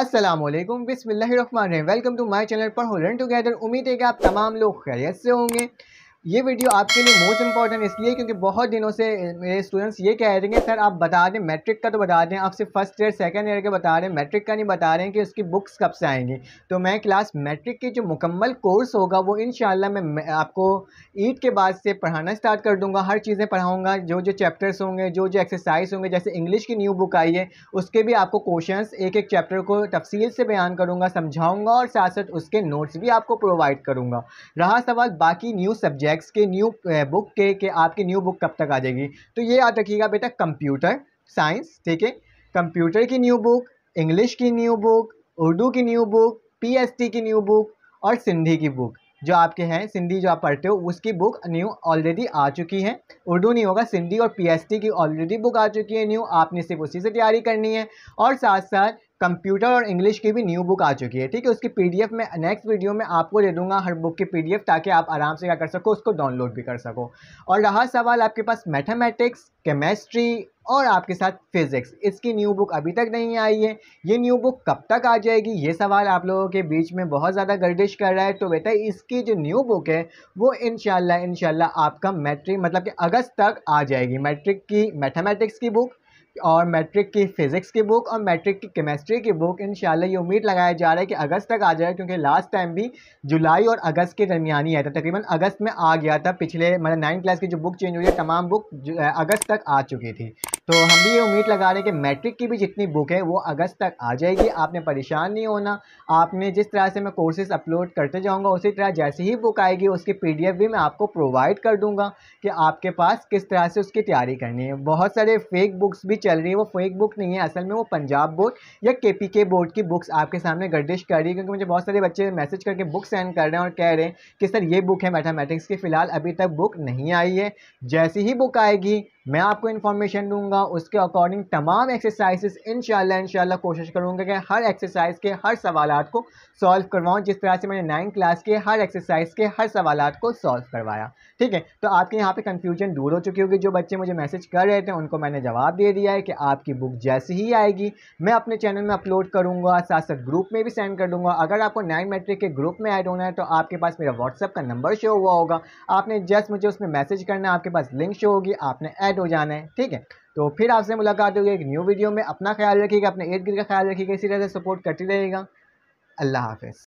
असलम बिसमीम welcome to my channel Parho learn together उम्मीद है कि आप तमाम लोग खैरियत से होंगे ये वीडियो आपके लिए मोस्ट इंपॉर्टेंट इसलिए क्योंकि बहुत दिनों से मेरे स्टूडेंट्स ये कह रहे हैं सर आप बता दें मैट्रिक का तो बता दें आप सिर्फ फर्स्ट ईयर सेकंड ईयर के बता रहे हैं मैट्रिक का नहीं बता रहे हैं कि उसकी बुक्स कब से आएंगी तो मैं क्लास मैट्रिक की जो मुकम्मल कोर्स होगा वो इन मैं आपको ईद के बाद से पढ़ाना स्टार्ट कर दूँगा हर चीज़ें पढ़ाऊँगा जो जो चैप्टर्स होंगे जो जो एक्सरसाइज होंगे जैसे इंग्लिश की न्यू बुक आई है उसके भी आपको क्वेश्चन एक एक चैप्टर को तफसील से बयान करूँगा समझाऊँगा और साथ साथ उसके नोट्स भी आपको प्रोवाइड करूँगा रहा सवाल बाकी न्यू सब्जेक्ट नेक्स्ट के न्यू बुक eh, के के आपकी न्यू बुक कब तक आ जाएगी तो ये याद रखिएगा बेटा कंप्यूटर साइंस ठीक है कंप्यूटर की न्यू बुक इंग्लिश की न्यू बुक उर्दू की न्यू बुक पीएसटी की न्यू बुक और सिंधी की बुक जो आपके हैं सिंधी जो आप पढ़ते हो उसकी बुक न्यू ऑलरेडी आ चुकी है उर्दू नहीं होगा सिंधी और पीएसटी की ऑलरेडी बुक आ चुकी है न्यू आपने सिर्फ उसी से तैयारी करनी है और साथ साथ कंप्यूटर और इंग्लिश की भी न्यू बुक आ चुकी है ठीक है उसकी पीडीएफ मैं नेक्स्ट वीडियो में आपको दे दूंगा हर बुक की पीडीएफ ताकि आप आराम से क्या कर सको उसको डाउनलोड भी कर सको और रहा सवाल आपके पास मैथमेटिक्स केमेस्ट्री और आपके साथ फिज़िक्स इसकी न्यू बुक अभी तक नहीं आई है ये न्यू बुक कब तक आ जाएगी ये सवाल आप लोगों के बीच में बहुत ज़्यादा गर्दिश कर रहा है तो बेटा इसकी जो न्यू बुक है वो इन शाला आपका मैट्रिक मतलब कि अगस्त तक आ जाएगी मैट्रिक की मैथमेटिक्स की बुक और मैट्रिक की फ़िज़िक्स की बुक और मैट्रिक की केमिस्ट्री की बुक इन ये उम्मीद लगाया जा रहा है कि अगस्त तक आ जाए क्योंकि लास्ट टाइम भी जुलाई और अगस्त के ही आया था तकरीबन अगस्त में आ गया था पिछले मतलब नाइन क्लास की जो बुक चेंज हुई है तमाम बुक अगस्त तक आ चुकी थी तो हम भी ये उम्मीद लगा रहे हैं कि मैट्रिक की भी जितनी बुक है वो अगस्त तक आ जाएगी आपने परेशान नहीं होना आपने जिस तरह से मैं कोर्सेज अपलोड करते जाऊँगा उसी तरह जैसे ही बुक आएगी उसकी पी भी मैं आपको प्रोवाइड कर दूँगा कि आपके पास किस तरह से उसकी तैयारी करनी है बहुत सारे फेक बुक्स भी चल रही है वो फेक बुक नहीं है असल में वो पंजाब बोर्ड या के बोर्ड की बुक्स आपके सामने गर्दिश कर रही है क्योंकि मुझे बहुत सारे बच्चे मैसेज करके बुक सेंड कर रहे हैं और कह रहे हैं कि सर ये बुक है मैथामेटिक्स की फ़िलहाल अभी तक बुक नहीं आई है जैसी ही बुक आएगी मैं आपको इन्फॉर्मेशन दूंगा उसके अकॉर्डिंग तमाम एक्सरसाइजेस इनशाला इनशाला कोशिश करूंगा कि हर एक्सरसाइज के हर सवाल को सॉल्व करवाऊँ जिस तरह से मैंने नाइन क्लास के हर एक्सरसाइज के हर सवाल को सॉल्व करवाया ठीक है तो आपके यहाँ पे कन्फ्यूजन दूर हो चुकी होगी जो बच्चे मुझे मैसेज कर रहे थे उनको मैंने जवाब दे दिया है कि आपकी बुक जैसी ही आएगी मैं अपने चैनल में अपलोड करूँगा साथ साथ ग्रुप में भी सेंड कर दूँगा अगर आपको नाइन मेट्रिक के ग्रुप में ऐड होना है तो आपके पास मेरा व्हाट्सअप का नंबर शो हुआ होगा आपने जस्ट मुझे उसमें मैसेज करना है आपके पास लिंक शो होगी आपने ऐड सेट हो जाना है ठीक है तो फिर आपसे मुलाकात होगी एक न्यू वीडियो में अपना ख्याल रखिएगा अपने इर्द गिर्द का ख्याल रखिएगा इसी तरह से सपोर्ट करती रहेगा अल्लाह हाफिज़